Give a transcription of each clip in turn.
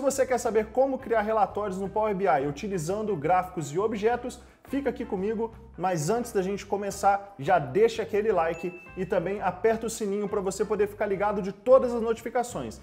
se você quer saber como criar relatórios no Power BI utilizando gráficos e objetos, fica aqui comigo, mas antes da gente começar, já deixa aquele like e também aperta o sininho para você poder ficar ligado de todas as notificações.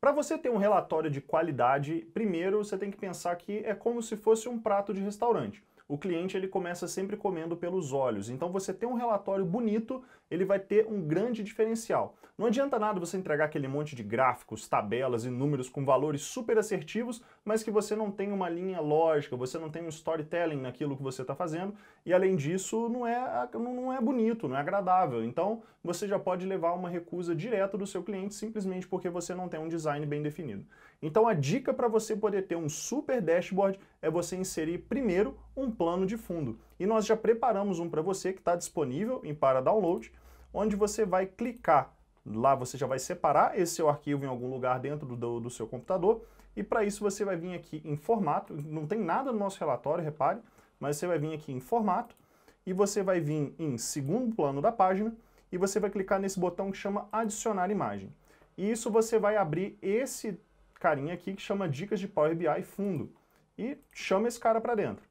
Para você ter um relatório de qualidade, primeiro você tem que pensar que é como se fosse um prato de restaurante o cliente ele começa sempre comendo pelos olhos. Então você ter um relatório bonito, ele vai ter um grande diferencial. Não adianta nada você entregar aquele monte de gráficos, tabelas e números com valores super assertivos, mas que você não tem uma linha lógica, você não tem um storytelling naquilo que você está fazendo, e além disso, não é, não é bonito, não é agradável. Então você já pode levar uma recusa direta do seu cliente simplesmente porque você não tem um design bem definido. Então a dica para você poder ter um super dashboard é você inserir primeiro um plano de fundo. E nós já preparamos um para você que está disponível em para download, onde você vai clicar. Lá você já vai separar esse seu arquivo em algum lugar dentro do, do seu computador e para isso você vai vir aqui em formato, não tem nada no nosso relatório, repare, mas você vai vir aqui em formato e você vai vir em segundo plano da página e você vai clicar nesse botão que chama adicionar imagem. E isso você vai abrir esse carinha aqui que chama Dicas de Power BI Fundo. E chama esse cara para dentro.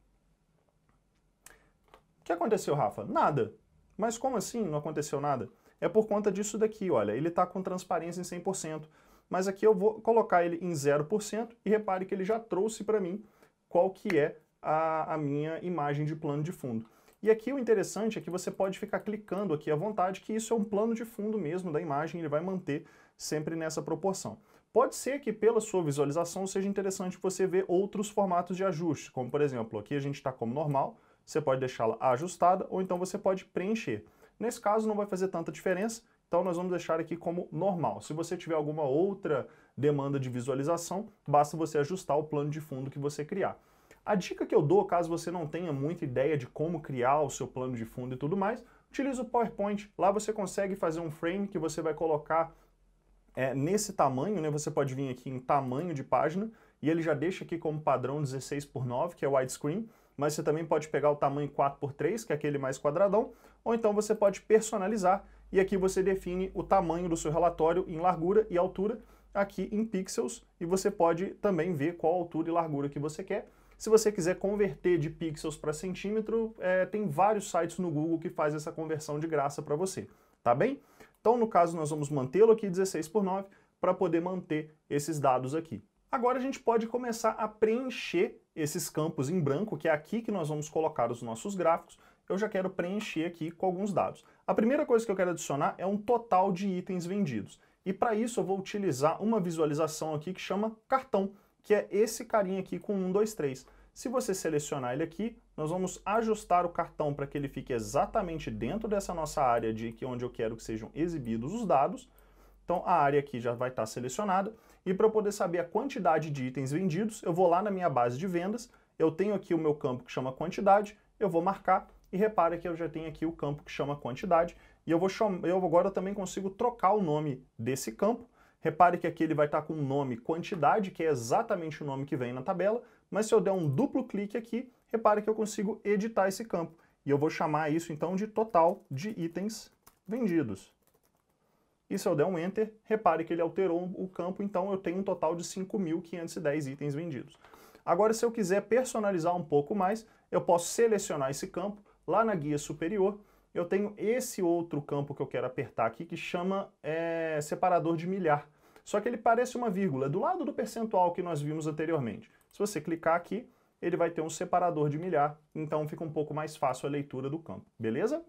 O que aconteceu, Rafa? Nada. Mas como assim não aconteceu nada? É por conta disso daqui, olha. Ele está com transparência em 100%, mas aqui eu vou colocar ele em 0% e repare que ele já trouxe para mim qual que é a, a minha imagem de plano de fundo. E aqui o interessante é que você pode ficar clicando aqui à vontade, que isso é um plano de fundo mesmo da imagem, ele vai manter sempre nessa proporção. Pode ser que pela sua visualização seja interessante você ver outros formatos de ajuste, como por exemplo, aqui a gente está como normal, você pode deixá-la ajustada ou então você pode preencher. Nesse caso não vai fazer tanta diferença, então nós vamos deixar aqui como normal. Se você tiver alguma outra demanda de visualização, basta você ajustar o plano de fundo que você criar. A dica que eu dou, caso você não tenha muita ideia de como criar o seu plano de fundo e tudo mais, utiliza o PowerPoint. Lá você consegue fazer um frame que você vai colocar é, nesse tamanho, né? Você pode vir aqui em tamanho de página e ele já deixa aqui como padrão 16 por 9, que é widescreen, mas você também pode pegar o tamanho 4 por 3, que é aquele mais quadradão, ou então você pode personalizar e aqui você define o tamanho do seu relatório em largura e altura aqui em pixels e você pode também ver qual altura e largura que você quer. Se você quiser converter de pixels para centímetro, é, tem vários sites no Google que faz essa conversão de graça para você, tá bem? Então, no caso, nós vamos mantê-lo aqui 16 por 9 para poder manter esses dados aqui. Agora a gente pode começar a preencher esses campos em branco, que é aqui que nós vamos colocar os nossos gráficos, eu já quero preencher aqui com alguns dados. A primeira coisa que eu quero adicionar é um total de itens vendidos. E para isso eu vou utilizar uma visualização aqui que chama cartão que é esse carinha aqui com 1, 2, 3. Se você selecionar ele aqui, nós vamos ajustar o cartão para que ele fique exatamente dentro dessa nossa área de que onde eu quero que sejam exibidos os dados. Então a área aqui já vai estar tá selecionada. E para eu poder saber a quantidade de itens vendidos, eu vou lá na minha base de vendas, eu tenho aqui o meu campo que chama quantidade, eu vou marcar e repara que eu já tenho aqui o campo que chama quantidade e eu vou chamar, eu agora também consigo trocar o nome desse campo Repare que aqui ele vai estar tá com o nome quantidade, que é exatamente o nome que vem na tabela, mas se eu der um duplo clique aqui, repare que eu consigo editar esse campo. E eu vou chamar isso então de total de itens vendidos. E se eu der um Enter, repare que ele alterou o campo, então eu tenho um total de 5.510 itens vendidos. Agora, se eu quiser personalizar um pouco mais, eu posso selecionar esse campo lá na guia superior. Eu tenho esse outro campo que eu quero apertar aqui, que chama é, separador de milhar. Só que ele parece uma vírgula, do lado do percentual que nós vimos anteriormente. Se você clicar aqui, ele vai ter um separador de milhar, então fica um pouco mais fácil a leitura do campo, beleza?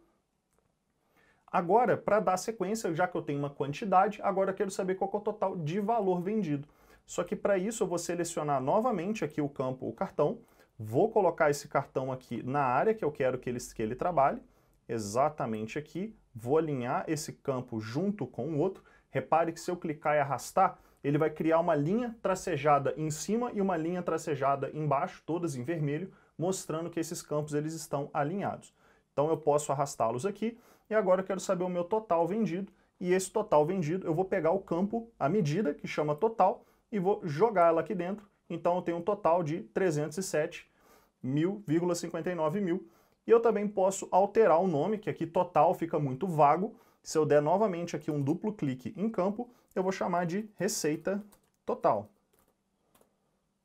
Agora, para dar sequência, já que eu tenho uma quantidade, agora eu quero saber qual é o total de valor vendido. Só que para isso eu vou selecionar novamente aqui o campo, o cartão, vou colocar esse cartão aqui na área que eu quero que ele, que ele trabalhe, exatamente aqui, vou alinhar esse campo junto com o outro, Repare que se eu clicar e arrastar, ele vai criar uma linha tracejada em cima e uma linha tracejada embaixo, todas em vermelho, mostrando que esses campos eles estão alinhados. Então eu posso arrastá-los aqui e agora eu quero saber o meu total vendido e esse total vendido eu vou pegar o campo, a medida, que chama total, e vou jogar ela aqui dentro. Então eu tenho um total de 307 mil. E eu também posso alterar o nome, que aqui total fica muito vago, se eu der novamente aqui um duplo clique em campo, eu vou chamar de receita total.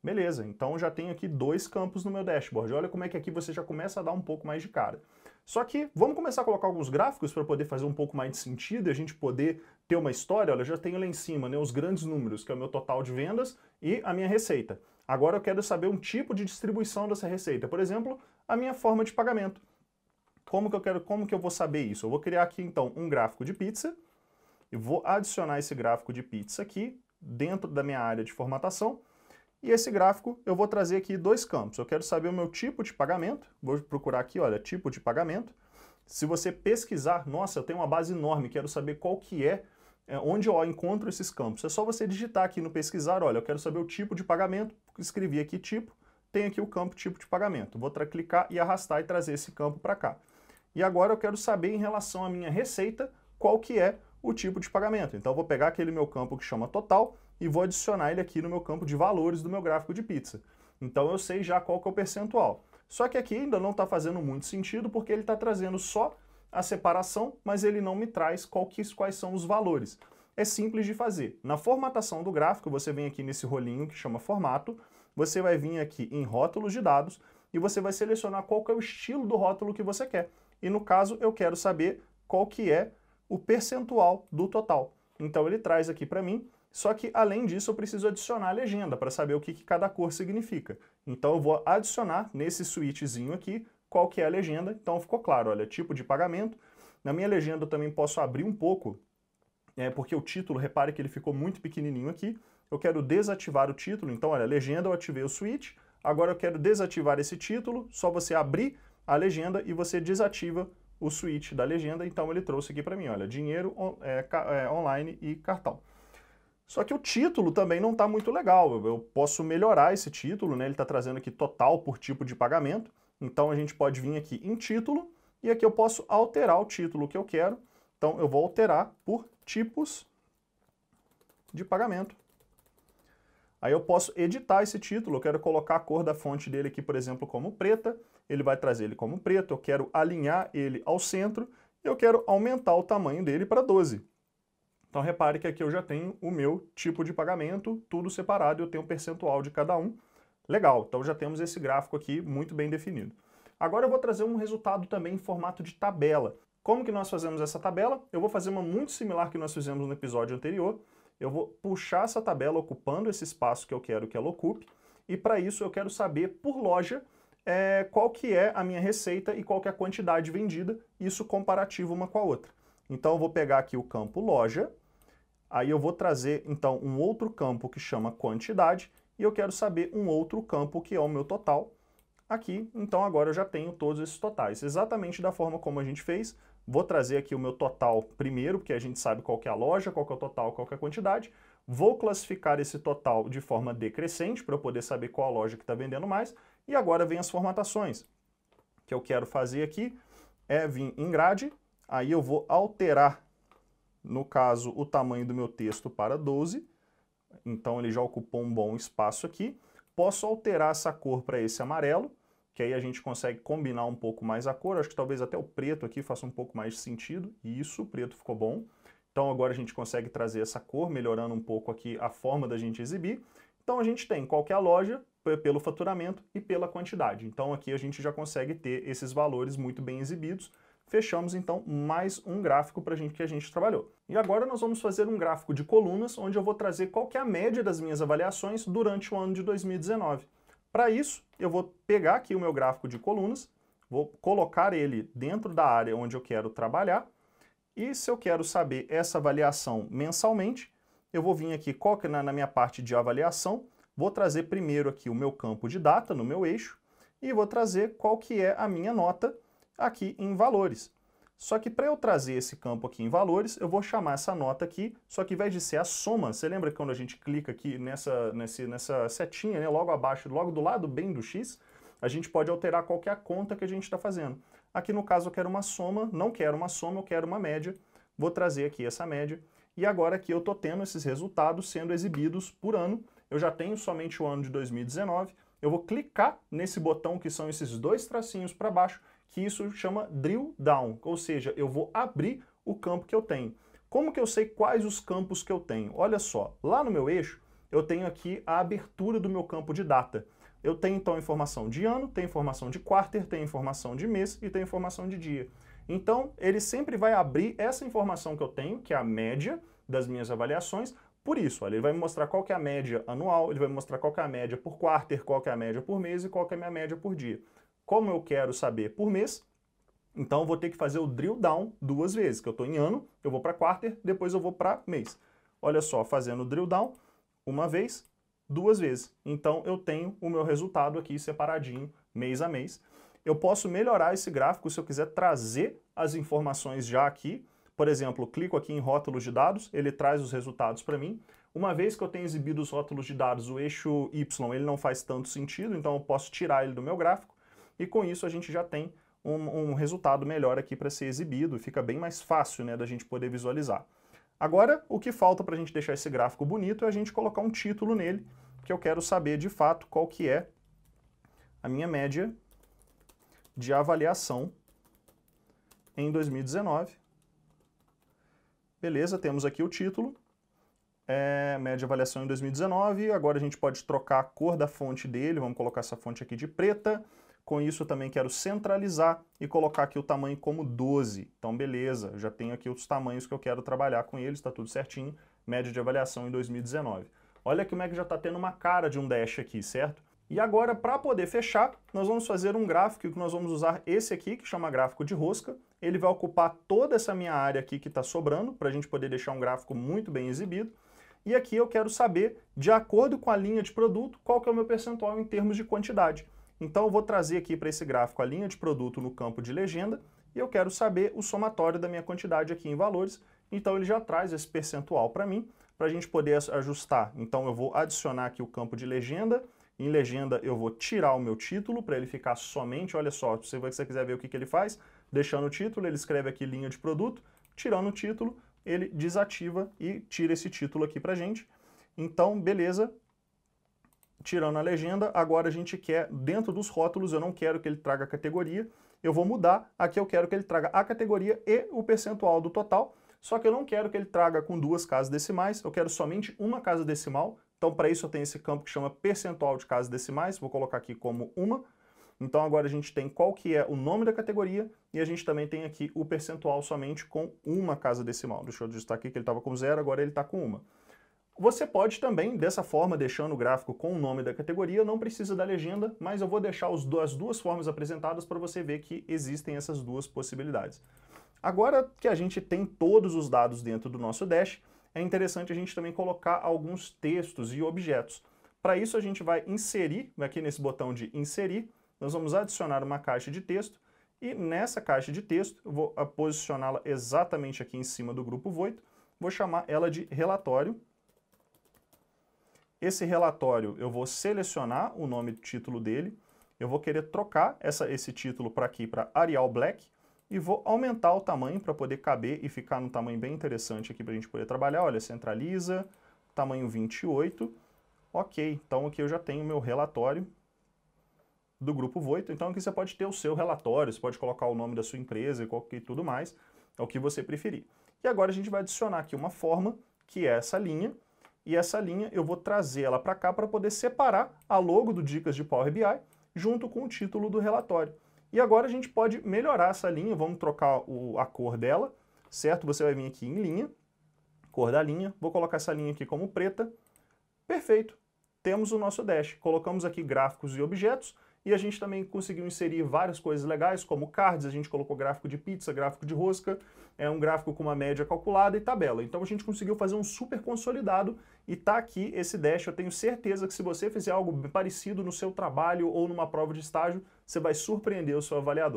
Beleza, então já tenho aqui dois campos no meu dashboard. Olha como é que aqui você já começa a dar um pouco mais de cara. Só que vamos começar a colocar alguns gráficos para poder fazer um pouco mais de sentido e a gente poder ter uma história. Olha, eu já tenho lá em cima né, os grandes números, que é o meu total de vendas e a minha receita. Agora eu quero saber um tipo de distribuição dessa receita. Por exemplo, a minha forma de pagamento. Como que eu quero, como que eu vou saber isso? Eu vou criar aqui então um gráfico de pizza e vou adicionar esse gráfico de pizza aqui dentro da minha área de formatação. E esse gráfico eu vou trazer aqui dois campos. Eu quero saber o meu tipo de pagamento. Vou procurar aqui, olha, tipo de pagamento. Se você pesquisar, nossa, eu tenho uma base enorme, quero saber qual que é, é onde eu encontro esses campos. É só você digitar aqui no pesquisar, olha, eu quero saber o tipo de pagamento, escrevi aqui tipo, tem aqui o campo tipo de pagamento. Vou clicar e arrastar e trazer esse campo para cá. E agora eu quero saber em relação à minha receita qual que é o tipo de pagamento. Então eu vou pegar aquele meu campo que chama total e vou adicionar ele aqui no meu campo de valores do meu gráfico de pizza. Então eu sei já qual que é o percentual. Só que aqui ainda não está fazendo muito sentido porque ele está trazendo só a separação, mas ele não me traz que, quais são os valores. É simples de fazer. Na formatação do gráfico, você vem aqui nesse rolinho que chama formato, você vai vir aqui em rótulos de dados e você vai selecionar qual que é o estilo do rótulo que você quer e no caso eu quero saber qual que é o percentual do total. Então ele traz aqui para mim, só que além disso eu preciso adicionar a legenda para saber o que, que, cada cor significa. Então eu vou adicionar nesse switchzinho aqui qual que é a legenda, então ficou claro, olha, tipo de pagamento. Na minha legenda eu também posso abrir um pouco, é, porque o título, repare que ele ficou muito pequenininho aqui, eu quero desativar o título, então olha, legenda eu ativei o switch, agora eu quero desativar esse título, só você abrir a legenda e você desativa o switch da legenda, então ele trouxe aqui para mim, olha, dinheiro é, é, online e cartão. Só que o título também não está muito legal, eu, eu posso melhorar esse título, né? ele está trazendo aqui total por tipo de pagamento, então a gente pode vir aqui em título, e aqui eu posso alterar o título que eu quero, então eu vou alterar por tipos de pagamento. Aí eu posso editar esse título, eu quero colocar a cor da fonte dele aqui, por exemplo, como preta, ele vai trazer ele como preto, eu quero alinhar ele ao centro, e eu quero aumentar o tamanho dele para 12. Então repare que aqui eu já tenho o meu tipo de pagamento, tudo separado, eu tenho um percentual de cada um. Legal, então já temos esse gráfico aqui muito bem definido. Agora eu vou trazer um resultado também em formato de tabela. Como que nós fazemos essa tabela? Eu vou fazer uma muito similar que nós fizemos no episódio anterior. Eu vou puxar essa tabela ocupando esse espaço que eu quero que ela ocupe. E para isso eu quero saber por loja é, qual que é a minha receita e qual que é a quantidade vendida, isso comparativo uma com a outra. Então eu vou pegar aqui o campo loja, aí eu vou trazer então um outro campo que chama quantidade e eu quero saber um outro campo que é o meu total. Aqui, então agora eu já tenho todos esses totais, exatamente da forma como a gente fez. Vou trazer aqui o meu total primeiro, porque a gente sabe qual que é a loja, qual que é o total, qual que é a quantidade. Vou classificar esse total de forma decrescente para eu poder saber qual a loja que está vendendo mais e agora vem as formatações. O que eu quero fazer aqui é vir em grade, aí eu vou alterar, no caso, o tamanho do meu texto para 12, então ele já ocupou um bom espaço aqui. Posso alterar essa cor para esse amarelo, que aí a gente consegue combinar um pouco mais a cor, acho que talvez até o preto aqui faça um pouco mais de sentido, isso, o preto ficou bom. Então agora a gente consegue trazer essa cor, melhorando um pouco aqui a forma da gente exibir. Então a gente tem qualquer loja, pelo faturamento e pela quantidade. Então aqui a gente já consegue ter esses valores muito bem exibidos. Fechamos então mais um gráfico para a gente que a gente trabalhou. E agora nós vamos fazer um gráfico de colunas, onde eu vou trazer qual que é a média das minhas avaliações durante o ano de 2019. Para isso, eu vou pegar aqui o meu gráfico de colunas, vou colocar ele dentro da área onde eu quero trabalhar, e se eu quero saber essa avaliação mensalmente, eu vou vir aqui é na minha parte de avaliação, Vou trazer primeiro aqui o meu campo de data no meu eixo e vou trazer qual que é a minha nota aqui em valores. Só que para eu trazer esse campo aqui em valores, eu vou chamar essa nota aqui, só que ao invés de ser a soma, você lembra que quando a gente clica aqui nessa, nessa, nessa setinha, né, logo abaixo, logo do lado bem do x, a gente pode alterar qualquer conta que a gente está fazendo. Aqui no caso eu quero uma soma, não quero uma soma, eu quero uma média, vou trazer aqui essa média, e agora aqui eu estou tendo esses resultados sendo exibidos por ano, eu já tenho somente o ano de 2019, eu vou clicar nesse botão que são esses dois tracinhos para baixo, que isso chama drill down, ou seja, eu vou abrir o campo que eu tenho. Como que eu sei quais os campos que eu tenho? Olha só, lá no meu eixo, eu tenho aqui a abertura do meu campo de data. Eu tenho então informação de ano, tenho informação de quarter, tenho informação de mês e tenho informação de dia. Então, ele sempre vai abrir essa informação que eu tenho, que é a média das minhas avaliações, por isso, ele vai me mostrar qual que é a média anual, ele vai me mostrar qual que é a média por quarter, qual que é a média por mês e qual que é a minha média por dia. Como eu quero saber por mês, então vou ter que fazer o drill down duas vezes, que eu estou em ano, eu vou para quarter, depois eu vou para mês. Olha só, fazendo o drill down uma vez, duas vezes. Então eu tenho o meu resultado aqui separadinho mês a mês. Eu posso melhorar esse gráfico se eu quiser trazer as informações já aqui por exemplo, clico aqui em rótulos de dados, ele traz os resultados para mim. Uma vez que eu tenho exibido os rótulos de dados, o eixo Y ele não faz tanto sentido, então eu posso tirar ele do meu gráfico, e com isso a gente já tem um, um resultado melhor aqui para ser exibido, fica bem mais fácil né, da gente poder visualizar. Agora, o que falta para a gente deixar esse gráfico bonito é a gente colocar um título nele, que eu quero saber de fato qual que é a minha média de avaliação em 2019 Beleza, temos aqui o título, é, média avaliação em 2019, agora a gente pode trocar a cor da fonte dele, vamos colocar essa fonte aqui de preta, com isso eu também quero centralizar e colocar aqui o tamanho como 12, então beleza, já tenho aqui os tamanhos que eu quero trabalhar com eles, está tudo certinho, média de avaliação em 2019. Olha que o Mac já está tendo uma cara de um dash aqui, certo? E agora, para poder fechar, nós vamos fazer um gráfico que nós vamos usar esse aqui, que chama gráfico de rosca. Ele vai ocupar toda essa minha área aqui que está sobrando, para a gente poder deixar um gráfico muito bem exibido. E aqui eu quero saber, de acordo com a linha de produto, qual que é o meu percentual em termos de quantidade. Então eu vou trazer aqui para esse gráfico a linha de produto no campo de legenda e eu quero saber o somatório da minha quantidade aqui em valores. Então ele já traz esse percentual para mim, para a gente poder ajustar. Então eu vou adicionar aqui o campo de legenda, em legenda eu vou tirar o meu título para ele ficar somente, olha só, se você quiser ver o que, que ele faz, deixando o título, ele escreve aqui linha de produto, tirando o título, ele desativa e tira esse título aqui para gente. Então, beleza, tirando a legenda, agora a gente quer, dentro dos rótulos, eu não quero que ele traga a categoria, eu vou mudar, aqui eu quero que ele traga a categoria e o percentual do total, só que eu não quero que ele traga com duas casas decimais, eu quero somente uma casa decimal, então, para isso, eu tenho esse campo que chama percentual de casas decimais, vou colocar aqui como uma. Então, agora a gente tem qual que é o nome da categoria e a gente também tem aqui o percentual somente com uma casa decimal. Deixa eu ajustar aqui que ele estava com zero, agora ele está com uma. Você pode também, dessa forma, deixando o gráfico com o nome da categoria, não precisa da legenda, mas eu vou deixar as duas formas apresentadas para você ver que existem essas duas possibilidades. Agora que a gente tem todos os dados dentro do nosso Dash, é interessante a gente também colocar alguns textos e objetos. Para isso, a gente vai inserir, aqui nesse botão de inserir, nós vamos adicionar uma caixa de texto, e nessa caixa de texto, eu vou ah, posicioná-la exatamente aqui em cima do grupo Voito, vou chamar ela de relatório. Esse relatório, eu vou selecionar o nome e título dele, eu vou querer trocar essa, esse título para aqui, para Arial Black, e vou aumentar o tamanho para poder caber e ficar num tamanho bem interessante aqui para a gente poder trabalhar. Olha, centraliza, tamanho 28. Ok, então aqui eu já tenho meu relatório do grupo Voito. Então aqui você pode ter o seu relatório, você pode colocar o nome da sua empresa e tudo mais, é o que você preferir. E agora a gente vai adicionar aqui uma forma, que é essa linha, e essa linha eu vou trazer ela para cá para poder separar a logo do Dicas de Power BI junto com o título do relatório. E agora a gente pode melhorar essa linha, vamos trocar o, a cor dela, certo? Você vai vir aqui em linha, cor da linha, vou colocar essa linha aqui como preta, perfeito, temos o nosso dash. Colocamos aqui gráficos e objetos, e a gente também conseguiu inserir várias coisas legais, como cards, a gente colocou gráfico de pizza, gráfico de rosca, é um gráfico com uma média calculada e tabela. Então a gente conseguiu fazer um super consolidado e tá aqui esse dash. Eu tenho certeza que se você fizer algo parecido no seu trabalho ou numa prova de estágio, você vai surpreender o seu avaliador.